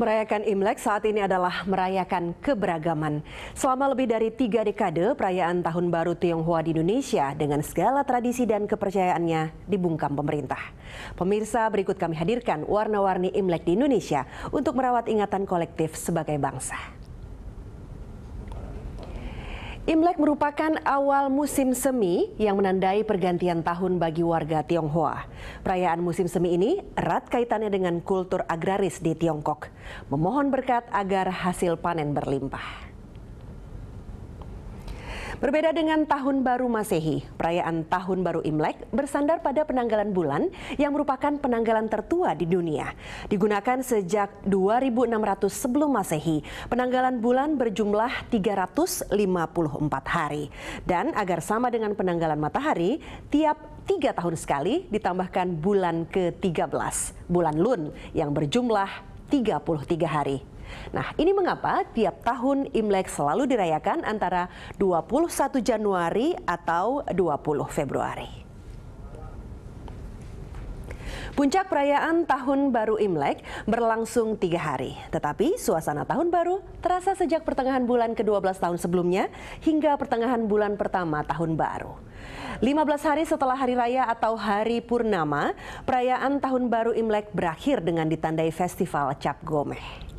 Merayakan Imlek saat ini adalah merayakan keberagaman. Selama lebih dari tiga dekade, perayaan Tahun Baru Tionghoa di Indonesia dengan segala tradisi dan kepercayaannya dibungkam pemerintah. Pemirsa, berikut kami hadirkan warna-warni Imlek di Indonesia untuk merawat ingatan kolektif sebagai bangsa. Imlek merupakan awal musim semi yang menandai pergantian tahun bagi warga Tionghoa. Perayaan musim semi ini erat kaitannya dengan kultur agraris di Tiongkok. Memohon berkat agar hasil panen berlimpah. Berbeda dengan Tahun Baru Masehi, perayaan Tahun Baru Imlek bersandar pada penanggalan bulan yang merupakan penanggalan tertua di dunia. Digunakan sejak 2600 sebelum Masehi, penanggalan bulan berjumlah 354 hari. Dan agar sama dengan penanggalan matahari, tiap tiga tahun sekali ditambahkan bulan ke-13, bulan Lun yang berjumlah 33 hari. Nah, ini mengapa tiap tahun Imlek selalu dirayakan antara 21 Januari atau 20 Februari. Puncak perayaan Tahun Baru Imlek berlangsung tiga hari, tetapi suasana Tahun Baru terasa sejak pertengahan bulan ke-12 tahun sebelumnya hingga pertengahan bulan pertama Tahun Baru. 15 hari setelah Hari Raya atau Hari Purnama, perayaan Tahun Baru Imlek berakhir dengan ditandai festival Cap Gomeh.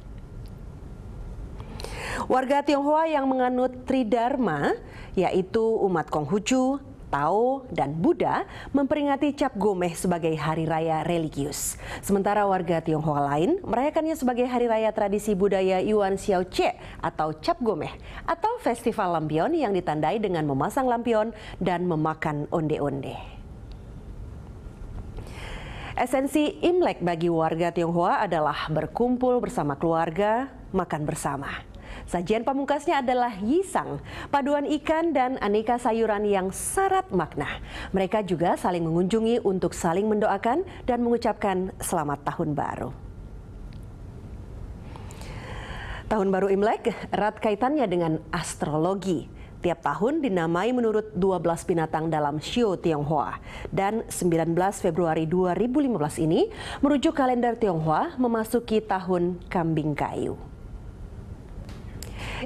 Warga Tionghoa yang menganut Tridharma, yaitu umat Konghucu, Tao, dan Buddha memperingati Cap Gomeh sebagai hari raya religius. Sementara warga Tionghoa lain merayakannya sebagai hari raya tradisi budaya Yuan Xiao Che atau Cap Gomeh atau festival lampion yang ditandai dengan memasang lampion dan memakan onde-onde. Esensi Imlek bagi warga Tionghoa adalah berkumpul bersama keluarga, makan bersama. Sajian pamungkasnya adalah yisang, paduan ikan dan aneka sayuran yang syarat makna. Mereka juga saling mengunjungi untuk saling mendoakan dan mengucapkan selamat tahun baru. Tahun baru Imlek erat kaitannya dengan astrologi. Tiap tahun dinamai menurut 12 binatang dalam Shio Tionghoa. Dan 19 Februari 2015 ini merujuk kalender Tionghoa memasuki tahun kambing kayu.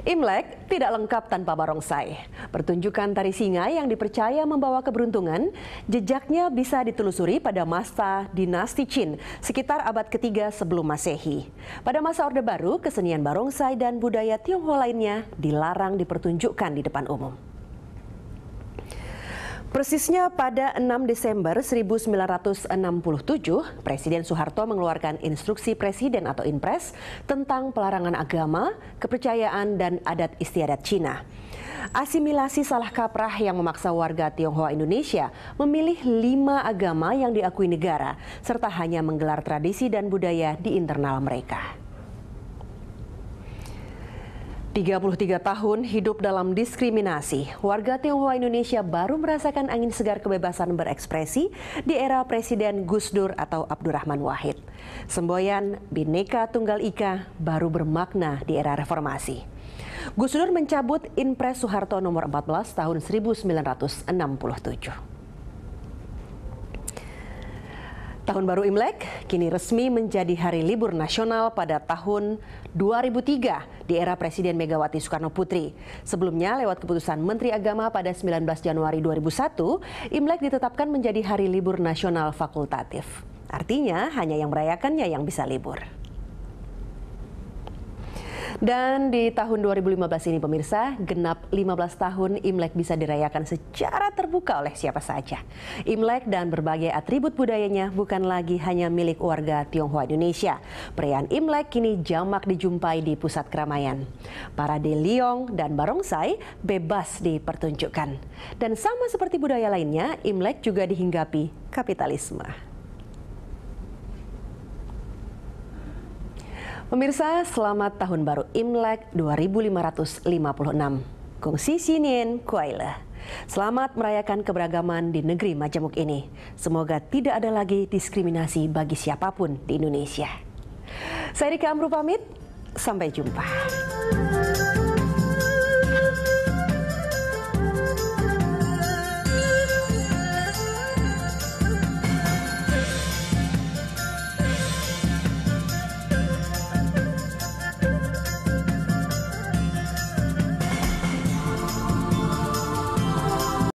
Imlek tidak lengkap tanpa barongsai. Pertunjukan tari singa yang dipercaya membawa keberuntungan, jejaknya bisa ditelusuri pada masa dinasti Chin sekitar abad ketiga sebelum Masehi. Pada masa Orde Baru, kesenian barongsai dan budaya Tionghoa lainnya dilarang dipertunjukkan di depan umum. Persisnya pada 6 Desember 1967, Presiden Soeharto mengeluarkan instruksi Presiden atau Inpres tentang pelarangan agama, kepercayaan, dan adat istiadat Cina. Asimilasi salah kaprah yang memaksa warga Tionghoa Indonesia memilih lima agama yang diakui negara, serta hanya menggelar tradisi dan budaya di internal mereka. 33 tahun hidup dalam diskriminasi, warga Tionghoa Indonesia baru merasakan angin segar kebebasan berekspresi di era Presiden Gus Dur atau Abdurrahman Wahid. Semboyan Bhinneka Tunggal Ika baru bermakna di era reformasi. Gus Dur mencabut Inpres Soeharto nomor 14 tahun 1967. Tahun baru Imlek kini resmi menjadi hari libur nasional pada tahun 2003 di era Presiden Megawati Soekarno Putri. Sebelumnya lewat keputusan Menteri Agama pada 19 Januari 2001, Imlek ditetapkan menjadi hari libur nasional fakultatif. Artinya hanya yang merayakannya yang bisa libur. Dan di tahun 2015 ini pemirsa, genap 15 tahun Imlek bisa dirayakan secara terbuka oleh siapa saja. Imlek dan berbagai atribut budayanya bukan lagi hanya milik warga Tionghoa Indonesia. Perayaan Imlek kini jamak dijumpai di pusat keramaian. Parade Liong dan Barongsai bebas dipertunjukkan. Dan sama seperti budaya lainnya, Imlek juga dihinggapi kapitalisme. Pemirsa, selamat tahun baru Imlek 2556. Si Sinin Kuaila. Selamat merayakan keberagaman di negeri majemuk ini. Semoga tidak ada lagi diskriminasi bagi siapapun di Indonesia. Saya Rika Amru pamit, sampai jumpa.